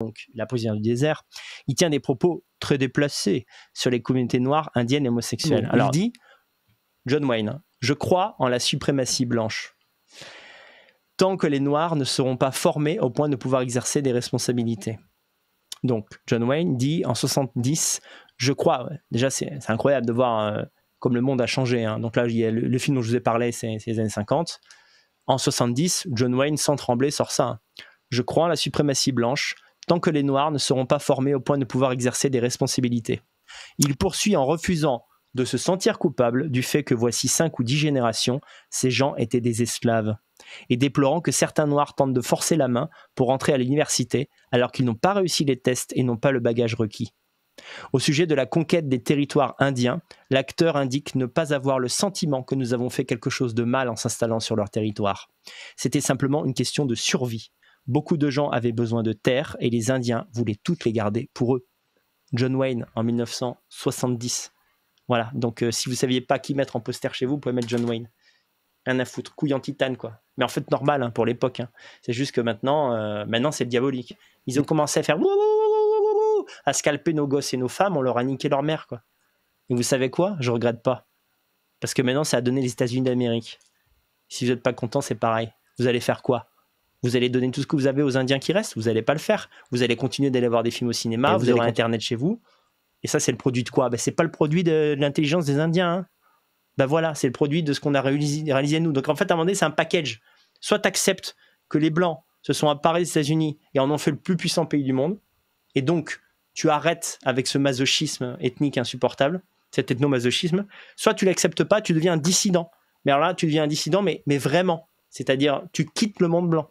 donc la présidente du désert, il tient des propos très déplacés sur les communautés noires, indiennes et homosexuelles. Alors, il dit, John Wayne, je crois en la suprématie blanche. Tant que les Noirs ne seront pas formés au point de pouvoir exercer des responsabilités. Donc, John Wayne dit en 70, je crois, déjà c'est incroyable de voir euh, comme le monde a changé. Hein. Donc là, il le, le, film dont je vous ai parlé, c'est les années 50. En 70, John Wayne, sans trembler, sort ça. Je crois en la suprématie blanche, tant que les Noirs ne seront pas formés au point de pouvoir exercer des responsabilités. Il poursuit en refusant de se sentir coupable du fait que voici cinq ou dix générations, ces gens étaient des esclaves, et déplorant que certains Noirs tentent de forcer la main pour entrer à l'université alors qu'ils n'ont pas réussi les tests et n'ont pas le bagage requis. Au sujet de la conquête des territoires indiens, l'acteur indique ne pas avoir le sentiment que nous avons fait quelque chose de mal en s'installant sur leur territoire. C'était simplement une question de survie. Beaucoup de gens avaient besoin de terre et les Indiens voulaient toutes les garder pour eux. John Wayne en 1970. Voilà, donc euh, si vous saviez pas qui mettre en poster chez vous, vous pouvez mettre John Wayne. Rien à foutre, couille en titane quoi. Mais en fait normal hein, pour l'époque. Hein. C'est juste que maintenant, euh, maintenant c'est diabolique. Ils ont commencé à faire à scalper nos gosses et nos femmes, on leur a niqué leur mère quoi. Et vous savez quoi Je regrette pas. Parce que maintenant, ça a donné les États-Unis d'Amérique. Si vous n'êtes pas content, c'est pareil. Vous allez faire quoi vous allez donner tout ce que vous avez aux Indiens qui restent Vous n'allez pas le faire. Vous allez continuer d'aller voir des films au cinéma, vous, aurez Internet chez vous. Et ça, c'est le produit de quoi ben, Ce n'est pas le produit de, l'intelligence des Indiens. Hein. Ben voilà, c'est le produit de ce qu'on a réalisé, réalisé, nous. Donc en fait, à un moment donné, c'est un package. Soit tu acceptes que les Blancs se sont apparus des États-Unis et en ont fait le plus puissant pays du monde, et donc tu arrêtes avec ce masochisme ethnique insupportable, cet ethnomasochisme, soit tu l'acceptes pas, tu deviens dissident. Mais alors là, tu deviens dissident, mais, mais vraiment. C'est-à-dire, tu quittes le monde blanc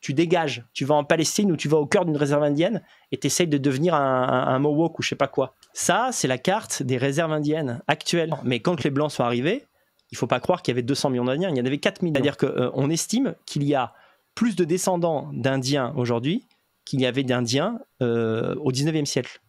tu dégages, tu vas en Palestine ou tu vas au cœur d'une réserve indienne et tu de devenir un, un, ou je sais pas quoi. Ça, c'est la carte des réserves indiennes actuelles. Mais quand les Blancs sont arrivés, il faut pas croire qu'il y avait 200 millions d'Indiens, il y en avait 4 millions. C'est-à-dire qu'on euh, estime qu'il y a plus de descendants d'Indiens aujourd'hui qu'il y avait d'Indiens euh, au 19e siècle.